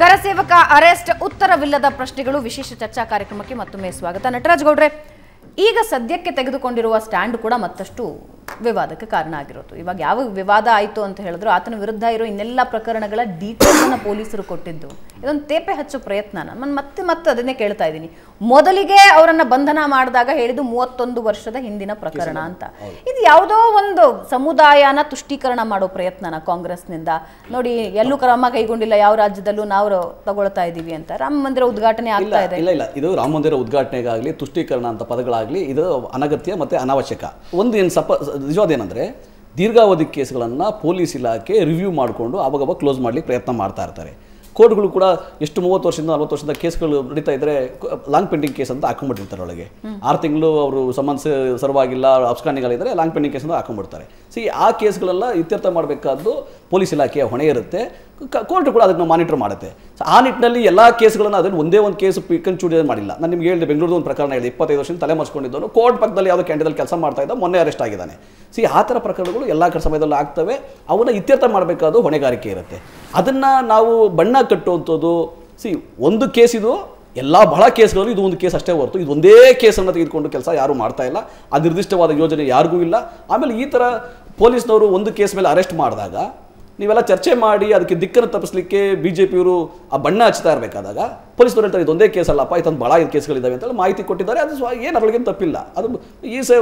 kar sevak arrest ಉತ್ತರವಿಲ್ಲದ ಪ್ರಶ್ನೆಗಳು ವಿಶೇಷ ಚರ್ಚಾ ಕಾರ್ಯಕ್ರಮಕ್ಕೆ ಮತ್ತೊಮ್ಮೆ ಸ್ವಾಗತ ನಟರಾಜ್ ಗೌಡ್ರೆ ಈಗ ಸದ್ಯಕ್ಕೆ ತೆಗೆದುಕೊಂಡಿರುವ ಸ್ಟ್ಯಾಂಡ್ ಕೂಡ ಮತ್ತಷ್ಟು ವಿವಾದಕ್ಕೆ ಕಾರಣ ಆಗಿರೋದು ಇವಾಗ ಯಾವ ವಿವಾದ ಆಯಿತು ಅಂತ ಹೇಳಿದ್ರು ಆತನ ವಿರುದ್ಧ ಇರೋ ಇನ್ನೆಲ್ಲ ಪ್ರಕರಣಗಳ ಡೀಟೇಲ್ಸನ್ನು ಪೊಲೀಸರು ಕೊಟ್ಟಿದ್ದು ಇದೊಂದು ತೇಪೆ ಹಚ್ಚೋ ಪ್ರಯತ್ನ ನಾನು ಮತ್ತೆ ಮತ್ತೆ ಅದನ್ನೇ ಕೇಳ್ತಾ ಇದ್ದೀನಿ ಮೊದಲಿಗೆ ಅವರನ್ನು ಬಂಧನ ಮಾಡಿದಾಗ ಹೇಳಿದ್ದು ಮೂವತ್ತೊಂದು ವರ್ಷದ ಹಿಂದಿನ ಪ್ರಕರಣ ಅಂತ ಇದು ಯಾವುದೋ ಒಂದು ಸಮುದಾಯನ ತುಷ್ಟೀಕರಣ ಮಾಡೋ ಪ್ರಯತ್ನನ ಕಾಂಗ್ರೆಸ್ನಿಂದ ನೋಡಿ ಎಲ್ಲೂ ಕ್ರಮ ಕೈಗೊಂಡಿಲ್ಲ ಯಾವ ರಾಜ್ಯದಲ್ಲೂ ನಾವು ತಗೊಳ್ತಾ ಇದ್ದೀವಿ ಅಂತ ರಾಮ ಮಂದಿರ ಉದ್ಘಾಟನೆ ಆಗ್ತಾ ಇದೆ ಇಲ್ಲ ಇಲ್ಲ ಇದು ರಾಮ ಮಂದಿರ ಉದ್ಘಾಟನೆಗಾಗಲಿ ತುಷ್ಟೀಕರಣ ಅಂತ ಪದಗಳಾಗಲಿ ಇದು ಅನಗತ್ಯ ಮತ್ತೆ ಅನಾವಶ್ಯಕ ಒಂದು ಏನು ಸಪ ನಿಜವಾದೇನೆಂದರೆ ದೀರ್ಘಾವಧಿ ಕೇಸ್ಗಳನ್ನು ಪೊಲೀಸ್ ಇಲಾಖೆ ರಿವ್ಯೂ ಮಾಡಿಕೊಂಡು ಆವಾಗವಾಗ ಕ್ಲೋಸ್ ಮಾಡಲಿಕ್ಕೆ ಪ್ರಯತ್ನ ಮಾಡ್ತಾ ಇರ್ತಾರೆ ಕೋರ್ಟ್ಗಳು ಕೂಡ ಎಷ್ಟು ಮೂವತ್ತು ವರ್ಷದಿಂದ ನಲ್ವತ್ತು ವರ್ಷದಿಂದ ಕೇಸ್ಗಳು ನಡೀತಾ ಇದ್ರೆ ಲಾಂಗ್ ಪೆಂಡಿಂಗ್ ಕೇಸ್ ಅಂತ ಹಾಕೊಂಡ್ಬಿಟ್ಟಿರ್ತಾರೆ ಒಳಗೆ ಆರು ತಿಂಗಳು ಅವರು ಸಮನ್ಸ್ ಸರ್ವ್ ಆಗಿಲ್ಲ ಲಾಂಗ್ ಪೆಂಡಿಂಗ್ ಕೇಸ್ ಅಂತ ಹಾಕೊಂಡ್ಬಿಡ್ತಾರೆ ಸಿ ಆ ಕೇಸ್ಗಳೆಲ್ಲ ಇತ್ಯರ್ಥ ಮಾಡಬೇಕಾದ್ದು ಪೊಲೀಸ್ ಇಲಾಖೆಯ ಹೊಣೆ ಇರುತ್ತೆ ಕೋರ್ಟ್ ಕೂಡ ಅದನ್ನು ಮಾನಿಟರ್ ಮಾಡುತ್ತೆ ಸೊ ಆ ನಿಟ್ಟಿನಲ್ಲಿ ಎಲ್ಲ ಕೇಸ್ಗಳನ್ನು ಅದನ್ನು ಒಂದೇ ಒಂದು ಕೇಸ್ ಕನ್ಚೂಡೇಟ್ ಮಾಡಿಲ್ಲ ನಾನು ನಿಮ್ಗೆ ಹೇಳಿದೆ ಬೆಂಗಳೂರು ಒಂದು ಪ್ರಕರಣ ಹೇಳಿದೆ ಇಪ್ಪತ್ತೈದು ವರ್ಷದಿಂದ ತಲೆ ಮರೆಸ್ಕೊಂಡಿದ್ದವನು ಕೋರ್ಟ್ ಪಕ್ಕದಲ್ಲಿ ಯಾವುದೋ ಕ್ಯಾಂಡಿದಲ್ಲಿ ಕೆಲಸ ಮಾಡ್ತಾ ಇದ್ದ ಮೊನ್ನೆ ಅರೆಸ್ಟ್ ಆಗಿದ್ದಾನೆ ಸಿ ಆ ಥರ ಪ್ರಕರಣಗಳು ಎಲ್ಲ ಸಮಯದಲ್ಲೂ ಆಗ್ತವೆ ಅವನ್ನ ಇತ್ಯರ್ಥ ಮಾಡಬೇಕಾದ ಹೊಣೆಗಾರಿಕೆ ಇರುತ್ತೆ ಅದನ್ನು ನಾವು ಬಣ್ಣ ಕಟ್ಟುವಂಥದ್ದು ಸಿ ಒಂದು ಕೇಸ್ ಇದು ಎಲ್ಲ ಬಹಳ ಕೇಸ್ಗಳಲ್ಲಿ ಇದು ಒಂದು ಕೇಸ್ ಅಷ್ಟೇ ಹೊರತು ಇದು ಒಂದೇ ಕೇಸನ್ನು ತೆಗೆದುಕೊಂಡು ಕೆಲಸ ಯಾರೂ ಮಾಡ್ತಾ ಇಲ್ಲ ಆ ನಿರ್ದಿಷ್ಟವಾದ ಯೋಜನೆ ಯಾರಿಗೂ ಇಲ್ಲ ಆಮೇಲೆ ಈ ಥರ ಪೊಲೀಸ್ನವರು ಒಂದು ಕೇಸ್ ಮೇಲೆ ಅರೆಸ್ಟ್ ಮಾಡಿದಾಗ ನೀವೆಲ್ಲ ಚರ್ಚೆ ಮಾಡಿ ಅದಕ್ಕೆ ದಿಕ್ಕನ್ನು ತಪ್ಪಿಸ್ಲಿಕ್ಕೆ ಬಿ ಜೆ ಪಿಯವರು ಆ ಬಣ್ಣ ಹಚ್ತಾ ಇರಬೇಕಾದಾಗ ಪೊಲೀಸ್ನವ್ರು ಹೇಳ್ತಾರೆ ಇದೊಂದೇ ಕೇಸ್ ಅಲ್ಲಪ್ಪ ಇದೊಂದು ಭಾಳ ಇದು ಕೇಸ್ಗಳಿದ್ದಾವೆ ಅಂತೇಳಿ ಮಾಹಿತಿ ಕೊಟ್ಟಿದ್ದಾರೆ ಅದು ಸ್ವ ಏನು ಅದರೊಳಗೇನು ತಪ್ಪಿಲ್ಲ ಅದು ಈ ಸೇ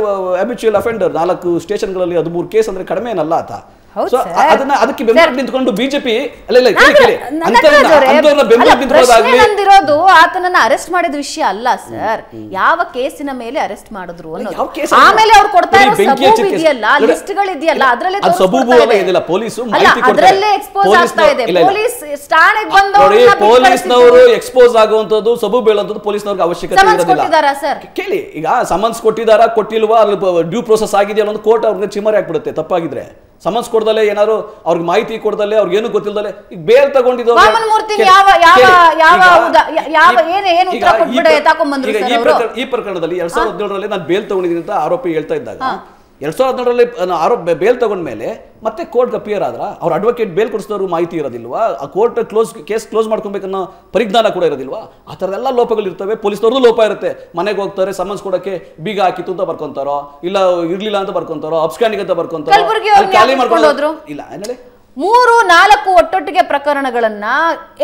ಅಫೆಂಡರ್ ನಾಲ್ಕು ಸ್ಟೇಷನ್ಗಳಲ್ಲಿ ಹದಿಮೂರು ಕೇಸ್ ಅಂದರೆ ಕಡಿಮೆ ಏನಲ್ಲ ಆತ ಸೊ ಅದನ್ನ ಅದಕ್ಕೆ ಬೆಂಬಲಕ್ಕೆ ನಿಂತ್ಕೊಂಡು ಬಿಜೆಪಿ ಅಲ್ಲ ಇಲ್ಲ ಕೇಳಿ ಕೇಳಿ ಅಂತವರನ್ನ ಬೆಂಬಲಕ್ಕೆ ನಿಂತ್ಕೊಳ್ಳೋದಾಗ್ಲಿ ಬಂದಿರೋದು ಆತನನ್ನ ಅರೆಸ್ಟ್ ಮಾಡಿದ ವಿಷಯ ಅಲ್ಲ ಸರ್ ಯಾವ ಕೇಸಿನ ಮೇಲೆ ಅರೆಸ್ಟ್ ಮಾಡಿದ್ರು ಅನ್ನೋದು ಆಮೇಲೆ ಅವ್ರು ಕೊಡ್ತಾರ ಇರೋ ಸಬೂಬು ಇದೆಯಲ್ಲ ಲಿಸ್ಟ್ಗಳು ಇದೆಯಲ್ಲ ಅಲ್ಲ ಇದೆಯಲ್ಲ ಪೊಲೀಸು ಮಾಹಿತಿ ಅದರಲ್ಲೇ ಎಕ್ಸ್ಪೋಸ್ ಆಗ್ತಾ ಇದೆ ಪೊಲೀಸ್ ಠಾಣೆಗೆ ಬಂದವರು ಪೊಲೀಸ್ನವರು ಎಕ್ಸ್ಪೋಸ್ ಆಗುವಂತದ್ದು ಸಬೂಬು ಹೇಳುವಂತದ್ದು ಪೊಲೀಸ್ನವ್ರಿಗೆ ಅವಶ್ಯಕತೆ ಇರೋದಿಲ್ಲ ಸರ್ ಕೇಳಿ ಈಗ ಸಮನ್ಸ್ ಕೊಟ್ಟಿದಾರಾ ಕೊಟ್ಟಿಲ್ವಾ ಡ್ಯೂ ಪ್ರೋಸೆಸ್ ಆಗಿದೆಯಲ್ಲ ಒಂದು ಕೋರ್ಟ್ ಅವ್ರಿಗೆ ಚಿಮರಿ ಹಾಕ್ಬಿಡುತ್ತೆ ತಪ್ಪಾಗಿದ್ರೆ ಸಮನ್ಸ್ ಕೊಡ್ದಲೆ ಏನಾದ್ರು ಅವ್ರಿಗೆ ಮಾಹಿತಿ ಕೊಡ್ದಲೆ ಅವ್ರಿಗೆ ಏನು ಗೊತ್ತಿಲ್ಲದಲೆ ಈಗ ಬೇಲ್ ತಗೊಂಡಿದ್ದಾರೆ ಈ ಪ್ರಕರಣದಲ್ಲಿ ಎರಡ್ ಸಾವಿರದ ಹದಿನೇಳರಲ್ಲಿ ನಾನು ಬೇಲ್ ತಗೊಂಡಿದ್ದೀನಿ ಅಂತ ಆರೋಪಿ ಹೇಳ್ತಾ ಇದ್ದಾಗ ಎರಡು ಸಾವಿರದ ಹದಿನೇಳರಲ್ಲಿ ಆರೋಪ ಬೇಲ್ ತಗೊಂಡ ಮೇಲೆ ಮತ್ತೆ ಕೋರ್ಟ್ ಅಪಿಯರ್ ಆದ್ರ ಅವ್ರ ಅಡ್ವೊಕೇಟ್ ಬೇಲ್ ಕೊಡಿಸಿದವರು ಮಾಹಿತಿ ಇರೋದಿಲ್ವಾ ಆ ಕೋರ್ಟ್ ಕ್ಲೋಸ್ ಕೇಸ್ ಕ್ಲೋಸ್ ಮಾಡ್ಕೊಬೇಕನ್ನೋ ಪರಿಜ್ಞಾನ ಕೂಡ ಇರೋದಿಲ್ವಾ ಆ ಥರದೆಲ್ಲ ಲೋಪಗಳಿರ್ತವೆ ಪೊಲೀಸ್ನವ್ರದ್ದು ಲೋಪ ಇರುತ್ತೆ ಮನೆಗೆ ಹೋಗ್ತಾರೆ ಸಮನ್ಸ್ ಕೊಡೋಕ್ಕೆ ಬೀಗ ಹಾಕಿತ್ತು ಅಂತ ಬರ್ಕೊಂತಾರೋ ಇಲ್ಲ ಇರ್ಲಿಲ್ಲ ಅಂತ ಬರ್ಕೊಂತಾರೋ ಅಪ್ಸ್ಕ್ಯಾಂಡಿಂಗ್ ಅಂತ ಬರ್ಕೊಂತಾರೋ ಖಾಲಿ ಇಲ್ಲ ಮೂರು ನಾಲ್ಕು ಬೆದರಿಕೆ ಪ್ರಕರಣಗಳನ್ನ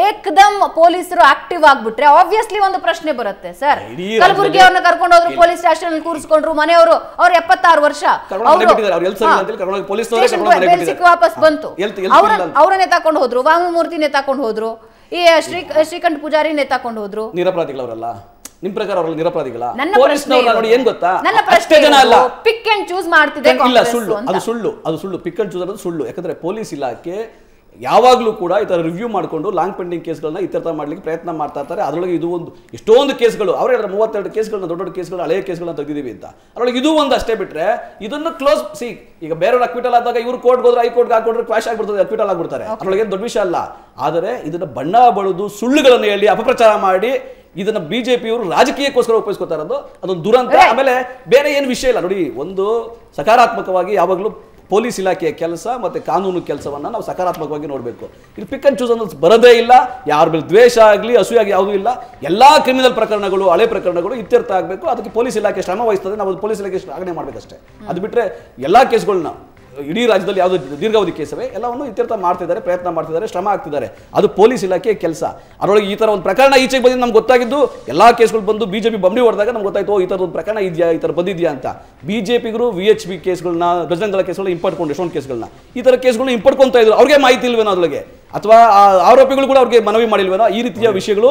ಏಕದಮ್ ಪೊಲೀಸರು ಆಕ್ಟಿವ್ ಆಗ್ಬಿಟ್ರೆ ಆಬ್ವಿಯಸ್ಲಿ ಒಂದು ಪ್ರಶ್ನೆ ಬರುತ್ತೆ ಸರ್ ಕಲಬುರ್ಗಿ ಅವ್ರನ್ನ ಕರ್ಕೊಂಡು ಹೋದ್ರು ಪೊಲೀಸ್ ಸ್ಟೇಷನ್ ಅಲ್ಲಿ ಕೂರಿಸ್ಕೊಂಡ್ರು ಮನೆಯವರು ಅವ್ರ ಎಪ್ಪತ್ತಾರು ವರ್ಷ ವಾಪಸ್ ಬಂತು ಅವರನ್ನೇ ತಕೊಂಡು ಹೋದ್ರು ವಾಮಮೂರ್ತಿನೇ ತಕೊಂಡು ಹೋದ್ರು ಈ ಶ್ರೀ ಶ್ರೀಕಂಠ ಪೂಜಾರಿನೇ ತಕೊಂಡು ಹೋದ್ರು ನಿರಪರಾಧಿಗಳವರಲ್ಲ ನಿಮ್ ಪ್ರಕಾರ ಅವ್ರಲ್ಲಿ ನಿರಪರಾಧಿಗಳ ನೋಡಿ ಏನ್ ಗೊತ್ತಾ ಅಷ್ಟೇ ಜನ ಅಲ್ಲ ಪಿಕ್ ಅಂಡ್ ಚೂಸ್ ಮಾಡ್ತಿದ್ದೆ ಇಲ್ಲ ಸುಳ್ಳು ಅದು ಸುಳ್ಳು ಅದು ಸುಳ್ಳು ಪಿಕ್ ಅಂಡ್ ಚೂಸ್ ಅನ್ನೋದು ಸುಳ್ಳು ಯಾಕಂದ್ರೆ ಪೊಲೀಸ್ ಇಲಾಖೆ ಯಾವಾಗಲೂ ಕೂಡ ಈ ಥರ ರಿವ್ಯೂ ಮಾಡಿಕೊಂಡು ಲಾಂಗ್ ಪೆಂಡಿಂಗ್ ಕೇಸ್ಗಳನ್ನ ಈ ಥರ ಮಾಡಲಿಕ್ಕೆ ಪ್ರಯತ್ನ ಮಾಡ್ತಾ ಇರ್ತಾರೆ ಅದರೊಳಗೆ ಇದು ಒಂದು ಎಷ್ಟೊಂದು ಕೇಸ್ಗಳು ಅವ್ರು ಹೇಳಿದ್ರೆ ಮೂವತ್ತೆರಡು ಕೇಸ್ಗಳನ್ನ ದೊಡ್ಡ ದೊಡ್ಡ ಕೇಸ್ಗಳು ಹಳೆಯ ಕೇಸ್ಗಳನ್ನ ತೆಗೆದಿವಿ ಅಂತ ಅದರೊಳಗೆ ಇದು ಒಂದು ಅಷ್ಟೇ ಬಿಟ್ಟರೆ ಇದನ್ನು ಕ್ಲೋಸ್ ಸಿ ಈಗ ಬೇರೆಯವ್ರು ಅಕ್ವಿಟಲ್ ಆದಾಗ ಇವರು ಕೋರ್ಟ್ ಹೋದ್ರೆ ಹೈಕೋರ್ಟ್ಗೆ ಹಾಕೊಂಡ್ರೆ ಕ್ವಾಶ್ ಆಗಿಬಿಡ್ತದೆ ಅಕ್ವಿಟಲ್ ಆಗಿಬಿಡ್ತಾರೆ ಅದರೊಳಗೆ ದೊಡ್ಡ ವಿಷಯ ಅಲ್ಲ ಆದರೆ ಇದನ್ನು ಬಣ್ಣ ಬಳಿದು ಸುಳ್ಳುಗಳನ್ನು ಹೇಳಿ ಅಪಪ್ರಚಾರ ಮಾಡಿ ಇದನ್ನ ಪಿಯವರು ರಾಜಕೀಯಕ್ಕೋಸ್ಕರ ಉಪಯೋಗಿಸ್ಕೊತಾ ಅದು ಅದೊಂದು ದುರಂತ ಆಮೇಲೆ ಬೇರೆ ಏನು ವಿಷಯ ಇಲ್ಲ ನೋಡಿ ಒಂದು ಸಕಾರಾತ್ಮಕವಾಗಿ ಯಾವಾಗಲೂ ಪೊಲೀಸ್ ಇಲಾಖೆಯ ಕೆಲಸ ಮತ್ತು ಕಾನೂನು ಕೆಲಸವನ್ನು ನಾವು ಸಕಾರಾತ್ಮಕವಾಗಿ ನೋಡಬೇಕು ಇಲ್ಲಿ ಪಿಕ್ ಅಂಡ್ ಚೂಸ್ ಅನ್ನೋದು ಬರದೇ ಇಲ್ಲ ಯಾರ ಮೇಲೆ ದ್ವೇಷ ಆಗಲಿ ಹಸುವಾಗಿ ಯಾವುದೂ ಇಲ್ಲ ಎಲ್ಲ ಕ್ರಿಮಿನಲ್ ಪ್ರಕರಣಗಳು ಹಳೆ ಪ್ರಕರಣಗಳು ಇತ್ಯರ್ಥ ಆಗಬೇಕು ಅದಕ್ಕೆ ಪೊಲೀಸ್ ಇಲಾಖೆ ಶ್ರಮ ವಹಿಸ್ತದೆ ನಾವು ಪೊಲೀಸ್ ಇಲಾಖೆ ಶ್ಲಾಘನೆ ಮಾಡಬೇಕಷ್ಟೇ ಅದು ಬಿಟ್ಟರೆ ಎಲ್ಲ ಕೇಸ್ಗಳನ್ನ ಇಡೀ ರಾಜ್ಯದಲ್ಲಿ ಯಾವುದು ದೀರ್ಘಾವಧಿ ಕೇಸವೇ ಎಲ್ಲವನ್ನು ಇತ್ಯರ್ಥ ಮಾಡ್ತಿದ್ದಾರೆ ಪ್ರಯತ್ನ ಮಾಡ್ತಿದ್ದಾರೆ ಶ್ರಮ ಆಗ್ತಿದ್ದಾರೆ ಅದು ಪೊಲೀಸ್ ಇಲಾಖೆಯ ಕೆಲಸ ಅದರೊಳಗೆ ಈ ಥರ ಒಂದು ಪ್ರಕರಣ ಈಚೆಗೆ ಬಂದಿದ್ದು ನಮ್ಗೆ ಗೊತ್ತಾಗಿದ್ದು ಎಲ್ಲ ಕೇಸ್ಗಳು ಬಂದು ಬಿಜೆಪಿ ಬಂಬಿ ಹೊಡೆದಾಗ ನಮ್ಗೆ ಗೊತ್ತಾಯ್ತು ಈ ಥರದ ಒಂದು ಪ್ರಕರಣ ಇದೆಯಾ ಈ ಥರ ಬಂದಿದೆಯಾ ಅಂತ ಪಿಗರು ವಿ ಎಚ್ ಬಿ ಕೇಸ್ಗಳನ್ನ ಗಜರಂಗಲ ಕೇಸ್ಗಳನ್ನ ಇಂಪಡ್ಕೊಂಡು ಎಷ್ಟೊಂದು ಕೇಸ್ಗಳನ್ನ ಈ ಥರ ಕೇಸ್ಗಳನ್ನ ಇಂಪಡ್ಕೊತಾ ಇದ್ರು ಅವ್ರಿಗೆ ಮಾಹಿತಿ ಇಲ್ವೇನೋ ಅದ್ರೊಳಗೆ ಅಥವಾ ಆರೋಪಿಗಳು ಕೂಡ ಅವ್ರಿಗೆ ಮನವಿ ಮಾಡಿಲ್ವೇನೋ ಈ ರೀತಿಯ ವಿಷಯಗಳು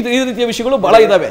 ಇದು ಈ ರೀತಿಯ ವಿಷಯಗಳು ಬಹಳ ಇದಾವೆ